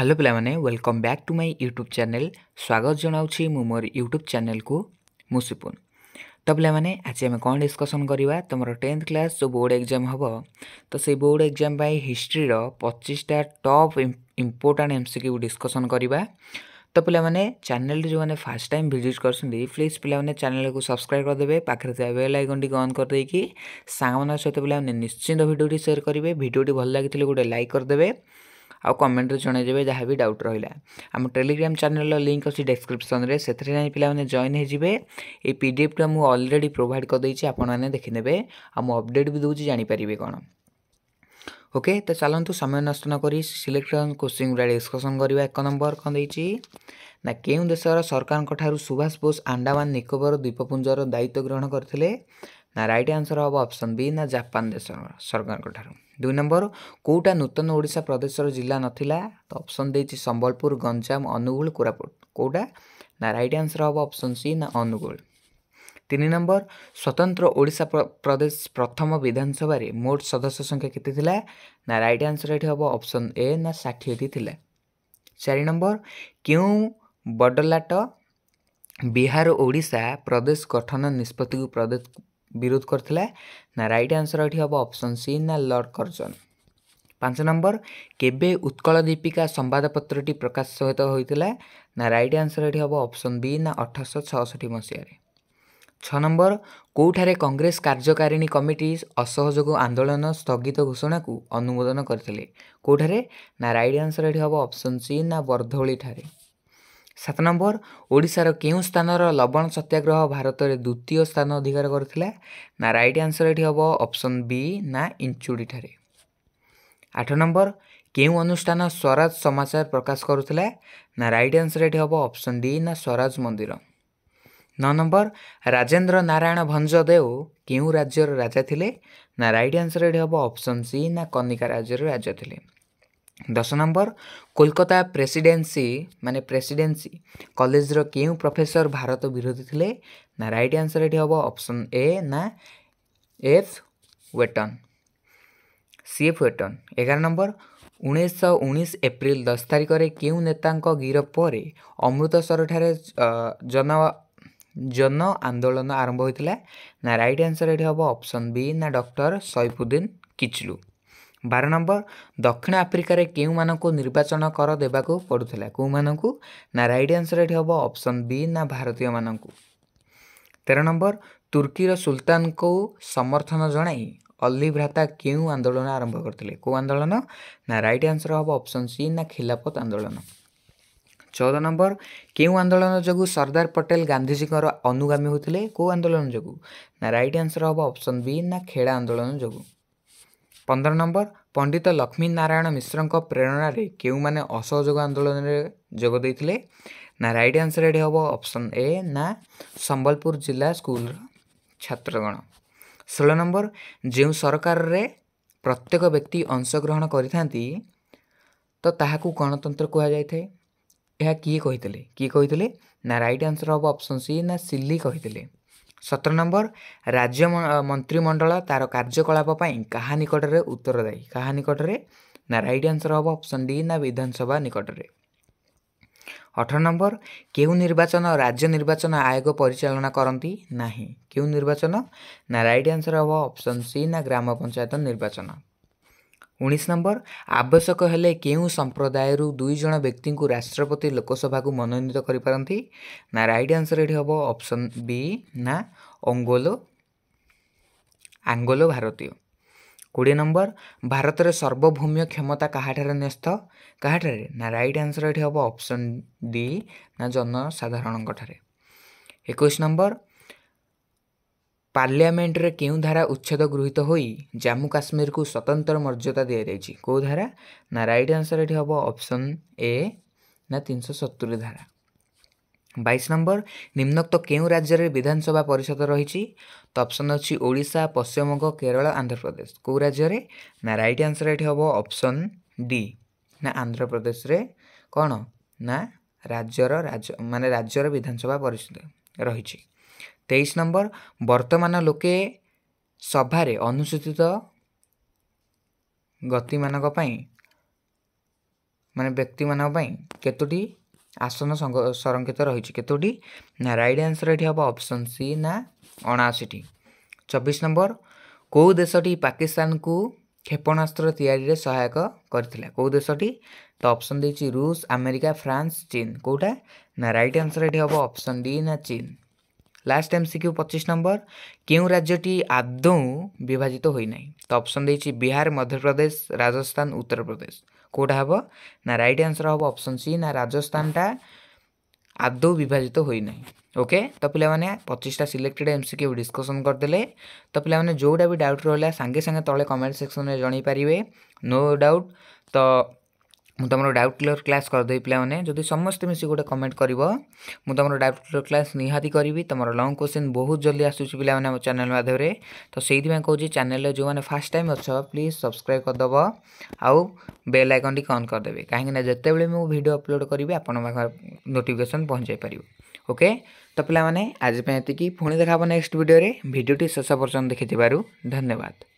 hello ପିଲାମାନେ welcome back to my YouTube channel ସ୍ୱାଗତ ଜଣାଉଛି ମୁଁ ମୋର ୟୁଟ୍ୟୁବ୍ ଚ୍ୟାନେଲ୍କୁ ମୁଁ ସିପୁନ ତ ପିଲାମାନେ ଆଜି ଆମେ କ'ଣ ଡିସ୍କସନ୍ କରିବା ତୁମର ଟେନ୍ଥ କ୍ଲାସ୍ ଯେଉଁ ବୋର୍ଡ଼ ଏକ୍ଜାମ୍ ହେବ ତ ସେଇ ବୋର୍ଡ଼ ଏକ୍ଜାମ୍ ପାଇଁ ହିଷ୍ଟ୍ରିର ପଚିଶଟା ଟପ୍ ଇମ୍ପୋର୍ଟାଣ୍ଟ ଏମ୍ସିକ୍ୟୁ ଡିସ୍କସନ୍ କରିବା ତ ପିଲାମାନେ ଚ୍ୟାନେଲ୍ରେ ଯେଉଁମାନେ ଫାର୍ଷ୍ଟ ଟାଇମ୍ ଭିଜିଟ୍ କରୁଛନ୍ତି ପ୍ଲିଜ୍ ପିଲାମାନେ ଚ୍ୟାନେଲ୍କୁ ସବସ୍କ୍ରାଇବ୍ କରିଦେବେ ପାଖରେ ଥିବା ବେଲ୍ ଆଇକନ୍ଟିକୁ ଅନ୍ କରିଦେଇକି ସାଙ୍ଗମାନଙ୍କ ସହିତ ପିଲାମାନେ ନିଶ୍ଚିନ୍ତ ଭିଡ଼ିଓଟି ସେୟାର କରିବେ ଭିଡ଼ିଓଟି ଭଲ ଲାଗିଥିଲେ ଗୋଟେ ଲାଇକ୍ କରିଦେବେ ଆଉ କମେଣ୍ଟରେ ଜଣାଇଦେବେ ଯାହା ବି ଡାଉଟ୍ ରହିଲା ଆମ ଟେଲିଗ୍ରାମ ଚ୍ୟାନେଲର ଲିଙ୍କ୍ ଅଛି ଡେସ୍କ୍ରିପ୍ସନ୍ରେ ସେଥିରେ ଯାଇ ପିଲାମାନେ ଜଏନ୍ ହୋଇଯିବେ ଏଇ ପି ଡି ଏଫ୍ଟା ମୁଁ ଅଲରେଡ଼ି ପ୍ରୋଭାଇଡ଼ କରିଦେଇଛି ଆପଣମାନେ ଦେଖିନେବେ ଆଉ ମୁଁ ଅପଡ଼େଟ୍ ବି ଦେଉଛି ଜାଣିପାରିବେ କ'ଣ ଓକେ ତ ଚାଲନ୍ତୁ ସମୟ ନଷ୍ଟ ନ କରି ସିଲେକ୍ସନ୍ କୋଶ୍ଚିନ୍ ଗୁଡ଼ା ଡିସ୍କସନ୍ କରିବା ଏକ ନମ୍ବର କ'ଣ ଦେଇଛି ନା କେଉଁ ଦେଶର ସରକାରଙ୍କ ଠାରୁ ସୁଭାଷ ବୋଷ ଆଣ୍ଡାମାନ ନିକୋବର ଦ୍ୱୀପପୁଞ୍ଜର ଦାୟିତ୍ୱ ଗ୍ରହଣ କରିଥିଲେ ନା ରାଇଟ୍ ଆନ୍ସର୍ ହେବ ଅପସନ୍ ବି ନା ଜାପାନ ଦେଶର ସରକାରଙ୍କ ଠାରୁ ଦୁଇ ନମ୍ବର କେଉଁଟା ନୂତନ ଓଡ଼ିଶା ପ୍ରଦେଶର ଜିଲ୍ଲା ନଥିଲା ତ ଅପସନ୍ ଦେଇଛି ସମ୍ବଲପୁର ଗଞ୍ଜାମ ଅନୁଗୁଳ କୋରାପୁଟ କେଉଁଟା ନା ରାଇଟ୍ ଆନ୍ସର୍ ହେବ ଅପସନ୍ ସି ନା ଅନୁଗୁଳ ତିନି ନମ୍ବର ସ୍ୱତନ୍ତ୍ର ଓଡ଼ିଶା ପ୍ରଦେଶ ପ୍ରଥମ ବିଧାନସଭାରେ ମୋଟ ସଦସ୍ୟ ସଂଖ୍ୟା କେତେ ଥିଲା ନା ରାଇଟ୍ ଆନ୍ସର୍ ଏଠି ହେବ ଅପସନ୍ ଏ ନା ଷାଠିଏଟି ଥିଲା ଚାରି ନମ୍ବର କେଉଁ ବଡ଼ଲାଟ ବିହାର ଓଡ଼ିଶା ପ୍ରଦେଶ ଗଠନ ନିଷ୍ପତ୍ତିକୁ ବିରୋଧ କରିଥିଲା ନା ରାଇଟ୍ ଆନ୍ସର୍ ଏଠି ହେବ ଅପସନ୍ ସି ନା ଲର୍ଡ କର୍ଜନ୍ ପାଞ୍ଚ ନମ୍ବର କେବେ ଉତ୍କଳ ଦୀପିକା ସମ୍ବାଦପତ୍ରଟି ପ୍ରକାଶ ସହିତ ହୋଇଥିଲା ନା ରାଇଟ୍ ଆନ୍ସର୍ ଏଠି ହେବ ଅପସନ୍ ବି ନା ଅଠରଶହ ଛଅଷଠି ମସିହାରେ ଛଅ ନମ୍ବର କେଉଁଠାରେ କଂଗ୍ରେସ କାର୍ଯ୍ୟକାରିଣୀ କମିଟି ଅସହଯୋଗ ଆନ୍ଦୋଳନ ସ୍ଥଗିତ ଘୋଷଣାକୁ ଅନୁମୋଦନ କରିଥିଲେ କେଉଁଠାରେ ନା ରାଇଟ୍ ଆନ୍ସର୍ ଏଠି ହେବ ଅପସନ୍ ସି ନା ବର୍ଦ୍ଧୋଳିଠାରେ ସାତ ନମ୍ବର ଓଡ଼ିଶାର କେଉଁ ସ୍ଥାନର ଲବଣ ସତ୍ୟାଗ୍ରହ ଭାରତରେ ଦ୍ୱିତୀୟ ସ୍ଥାନ ଅଧିକାର କରିଥିଲା ନା ରାଇଟ୍ ଆନ୍ସର ଏଠି ହେବ ଅପସନ୍ ବି ନା ଇଞ୍ଚୁଡ଼ି ଠାରେ ଆଠ ନମ୍ବର କେଉଁ ଅନୁଷ୍ଠାନ ସ୍ୱରାଜ ସମାଚାର ପ୍ରକାଶ କରୁଥିଲା ନା ରାଇଟ୍ ଆନ୍ସର ଏଠି ହେବ ଅପସନ୍ ଡି ନା ସ୍ୱରାଜ ମନ୍ଦିର ନଅ ନମ୍ବର ରାଜେନ୍ଦ୍ର ନାରାୟଣ ଭଞ୍ଜ ଦେଓ କେଉଁ ରାଜ୍ୟର ରାଜା ଥିଲେ ନା ରାଇଟ୍ ଆନ୍ସର ଏଠି ହେବ ଅପସନ୍ ସି ନା କନିକା ରାଜ୍ୟର ରାଜା ଥିଲେ ଦଶ ନମ୍ବର କୋଲକାତା ପ୍ରେସିଡ଼େନ୍ସି ମାନେ ପ୍ରେସିଡ଼େନ୍ସି କଲେଜର କେଉଁ ପ୍ରଫେସର ଭାରତ ବିରୋଧୀ ଥିଲେ ନା ରାଇଟ୍ ଆନ୍ସର ଏଠି ହେବ ଅପସନ୍ ଏ ନା F Oaten C F Oaten ଏଗାର ନମ୍ବର ଉଣେଇଶହ ଉଣେଇଶ ଏପ୍ରିଲ ଦଶ ତାରିଖରେ କେଉଁ ନେତାଙ୍କ ଗିରଫ ପରେ ଅମୃତସରଠାରେ ଜନ ଜନ ଆନ୍ଦୋଳନ ଆରମ୍ଭ ହୋଇଥିଲା ନା ରାଇଟ୍ ଆନ୍ସର ଏଠି ହେବ ଅପସନ୍ ବି ନା ଡକ୍ଟର ସୈଫୁଦ୍ଦିନ କିଚଲୁ ବାର ନମ୍ବର ଦକ୍ଷିଣ ଆଫ୍ରିକାରେ କେଉଁମାନଙ୍କୁ ନିର୍ବାଚନ କର ଦେବାକୁ ପଡ଼ୁଥିଲା କେଉଁମାନଙ୍କୁ ନା ରାଇଟ୍ ଆନ୍ସର ଏଠି ହେବ ଅପସନ୍ ବି ନା ଭାରତୀୟମାନଙ୍କୁ ତେର ନମ୍ବର ତୁର୍କୀର ସୁଲତାନଙ୍କୁ ସମର୍ଥନ ଜଣାଇ ଅଲ୍ଲି ଭ୍ରାତା କେଉଁ ଆନ୍ଦୋଳନ ଆରମ୍ଭ କରିଥିଲେ କେଉଁ ଆନ୍ଦୋଳନ ନା ରାଇଟ୍ ଆନ୍ସର ହେବ ଅପସନ୍ ସି ନା ଖିଲାପତ ଆନ୍ଦୋଳନ ଚଉଦ ନମ୍ବର କେଉଁ ଆନ୍ଦୋଳନ ଯୋଗୁଁ ସର୍ଦ୍ଦାର ପଟେଲ ଗାନ୍ଧିଜୀଙ୍କର ଅନୁଗାମୀ ହେଉଥିଲେ କେଉଁ ଆନ୍ଦୋଳନ ଯୋଗୁଁ ନା ରାଇଟ୍ ଆନ୍ସର ହେବ ଅପସନ୍ ବି ନା ଖେଡ଼ା ଆନ୍ଦୋଳନ ଯୋଗୁଁ ପନ୍ଦର ନମ୍ବର ପଣ୍ଡିତ ଲକ୍ଷ୍ମୀ ନାରାୟଣ ମିଶ୍ରଙ୍କ ପ୍ରେରଣାରେ କେଉଁମାନେ ଅସହଯୋଗ ଆନ୍ଦୋଳନରେ ଯୋଗ ଦେଇଥିଲେ ନା ରାଇଟ୍ ଆନ୍ସର୍ ଏଠି ହେବ ଅପସନ୍ ଏ ନା ସମ୍ବଲପୁର ଜିଲ୍ଲା ସ୍କୁଲର ଛାତ୍ରଗଣ ଷୋହଳ ନମ୍ବର ଯେଉଁ ସରକାରରେ ପ୍ରତ୍ୟେକ ବ୍ୟକ୍ତି ଅଂଶଗ୍ରହଣ କରିଥାନ୍ତି ତ ତାହାକୁ ଗଣତନ୍ତ୍ର କୁହାଯାଇଥାଏ ଏହା କିଏ କହିଥିଲେ କିଏ କହିଥିଲେ ନା ରାଇଟ୍ ଆନ୍ସର୍ ହେବ ଅପସନ୍ ସି ନା ସିଲି କହିଥିଲେ ସତର ନମ୍ବର ରାଜ୍ୟ ମନ୍ତ୍ରିମଣ୍ଡଳ ତାର କାର୍ଯ୍ୟକଳାପ ପାଇଁ କାହା ନିକଟରେ ଉତ୍ତରଦାୟୀ କାହା ନିକଟରେ ନା ରାଇଟ୍ ଆନ୍ସର୍ ହେବ ଅପସନ୍ ଡି ନା ବିଧାନସଭା ନିକଟରେ ଅଠର ନମ୍ବର କେଉଁ ନିର୍ବାଚନ ରାଜ୍ୟ ନିର୍ବାଚନ ଆୟୋଗ ପରିଚାଳନା କରନ୍ତି ନାହିଁ କେଉଁ ନିର୍ବାଚନ ନା ରାଇଟ୍ ଆନ୍ସର୍ ହେବ ଅପସନ୍ ସି ନା ଗ୍ରାମ ପଞ୍ଚାୟତ ନିର୍ବାଚନ ଉଣେଇଶ ନମ୍ବର ଆବଶ୍ୟକ ହେଲେ କେଉଁ ସମ୍ପ୍ରଦାୟରୁ ଦୁଇ ଜଣ ବ୍ୟକ୍ତିଙ୍କୁ ରାଷ୍ଟ୍ରପତି ଲୋକସଭାକୁ ମନୋନୀତ କରିପାରନ୍ତି ନା ରାଇଟ୍ ଆନ୍ସର ଏଠି ହେବ ଅପସନ୍ ବି ନା ଅଙ୍ଗୋଲୋ ଆଙ୍ଗୋଲୋ ଭାରତୀୟ କୋଡ଼ିଏ ନମ୍ବର ଭାରତରେ ସର୍ବଭୌମ୍ୟ କ୍ଷମତା କାହାଠାରେ ନ୍ୟସ୍ତ କାହାଠାରେ ନା ରାଇଟ୍ ଆନ୍ସର ଏଠି ହେବ ଅପସନ୍ ଡି ନା ଜନସାଧାରଣଙ୍କଠାରେ ଏକୋଇଶ ନମ୍ବର ପାର୍ଲିଆମେଣ୍ଟରେ କେଉଁ ଧାରା ଉଚ୍ଛେଦ ଗୃହୀତ ହୋଇ ଜାମ୍ମୁ କାଶ୍ମୀରକୁ ସ୍ୱତନ୍ତ୍ର ମର୍ଯ୍ୟାଦା ଦିଆଯାଇଛି କେଉଁ ଧାରା ନା ରାଇଟ୍ ଆନ୍ସର୍ ଏଠି ହେବ ଅପସନ୍ ଏ ନା ତିନିଶହ ସତୁରି ଧାରା ବାଇଶ ନମ୍ବର ନିମ୍ନୋକ୍ତ କେଉଁ ରାଜ୍ୟରେ ବିଧାନସଭା ପରିଷଦ ରହିଛି ତ ଅପସନ୍ ଅଛି ଓଡ଼ିଶା ପଶ୍ଚିମବଙ୍ଗ କେରଳ ଆନ୍ଧ୍ରପ୍ରଦେଶ କେଉଁ ରାଜ୍ୟରେ ନା ରାଇଟ୍ ଆନ୍ସର୍ ଏଠି ହେବ ଅପସନ୍ ଡି ନା ଆନ୍ଧ୍ରପ୍ରଦେଶରେ କ'ଣ ନା ରାଜ୍ୟର ରାଜ ମାନେ ରାଜ୍ୟର ବିଧାନସଭା ପରିଷଦ ରହିଛି ତେଇଶ ନମ୍ବର ବର୍ତ୍ତମାନ ଲୋକେ ସଭାରେ ଅନୁସୂଚିତ ଗତିମାନଙ୍କ ପାଇଁ ମାନେ ବ୍ୟକ୍ତିମାନଙ୍କ ପାଇଁ କେତୋଟି ଆସନ ସଂରକ୍ଷିତ ରହିଛି କେତୋଟି ନା ରାଇଟ୍ ଆନ୍ସର୍ ଏଠି ହେବ ଅପସନ୍ ସି ନା ଅଣାଅଶୀଟି ଚବିଶ ନମ୍ବର କେଉଁ ଦେଶଟି ପାକିସ୍ତାନକୁ କ୍ଷେପଣାସ୍ତ୍ର ତିଆରିରେ ସହାୟକ କରିଥିଲା କେଉଁ ଦେଶଟି ତ ଅପସନ୍ ଦେଇଛି ରୁଷ ଆମେରିକା ଫ୍ରାନ୍ସ ଚୀନ୍ କେଉଁଟା ନା ରାଇଟ୍ ଆନ୍ସର୍ ଏଠି ହେବ ଅପସନ୍ ଡି ନା ଚୀନ୍ ଲାଷ୍ଟ ଏମ୍ ସିକ୍ୟୁ ପଚିଶ ନମ୍ବର କେଉଁ ରାଜ୍ୟଟି ଆଦୌ ବିଭାଜିତ ହୋଇନାହିଁ ତ ଅପସନ୍ ଦେଇଛି ବିହାର ମଧ୍ୟପ୍ରଦେଶ ରାଜସ୍ଥାନ ଉତ୍ତରପ୍ରଦେଶ କେଉଁଟା ହେବ ନା ରାଇଟ୍ ଆନ୍ସର୍ ହେବ ଅପସନ୍ ସି ନା ରାଜସ୍ଥାନଟା ଆଦୌ ବିଭାଜିତ ହୋଇନାହିଁ ଓକେ ତ ପିଲାମାନେ ପଚିଶଟା ସିଲେକ୍ଟେଡ୍ ଏମ୍ସିକ୍ୟୁ ଡିସ୍କସନ୍ କରିଦେଲେ ତ ପିଲାମାନେ ଯେଉଁଟା ବି ଡାଉଟ୍ ରହିଲା ସାଙ୍ଗେ ସାଙ୍ଗେ ତଳେ କମେଣ୍ଟ ସେକ୍ସନ୍ରେ ଜଣାଇ ପାରିବେ ନୋ ଡାଉଟ୍ ତ ମୁଁ ତୁମର ଡାଉଟ୍ କ୍ଲିୟର କ୍ଲାସ୍ କରିଦେବି ପିଲାମାନେ ଯଦି ସମସ୍ତେ ମିଶି ଗୋଟେ କମେଣ୍ଟ କରିବ ମୁଁ ତୁମର ଡାଉଟ୍ କ୍ଲିୟର କ୍ଲାସ୍ ନିହାତି କରିବି ତୁମର ଲଙ୍ଗ୍ କୋଶ୍ଚିନ୍ ବହୁତ ଜଲ୍ଦି ଆସୁଛି ପିଲାମାନେ ଆମ ଚ୍ୟାନେଲ୍ ମାଧ୍ୟମରେ ତ ସେଇଥିପାଇଁ କହୁଛି ଚ୍ୟାନେଲ୍ରେ ଯେଉଁମାନେ ଫାର୍ଷ୍ଟ ଟାଇମ୍ ଅଛ ପ୍ଲିଜ୍ ସବସ୍କ୍ରାଇବ୍ କରିଦେବ ଆଉ ବେଲ୍ ଆଇକନ୍ଟି ଅନ୍ କରିଦେବେ କାହିଁକିନା ଯେତେବେଳେ ମୁଁ ଭିଡ଼ିଓ ଅପଲୋଡ଼ କରିବି ଆପଣଙ୍କ ନୋଟିଫିକେସନ୍ ପହଞ୍ଚାଇ ପାରିବ ଓକେ ତ ପିଲାମାନେ ଆଜି ପାଇଁ ଏତିକି ପୁଣି ଦେଖା ହେବ ନେକ୍ସଟ ଭିଡ଼ିଓରେ ଭିଡ଼ିଓଟି ଶେଷ ପର୍ଯ୍ୟନ୍ତ ଦେଖିଥିବାରୁ ଧନ୍ୟବାଦ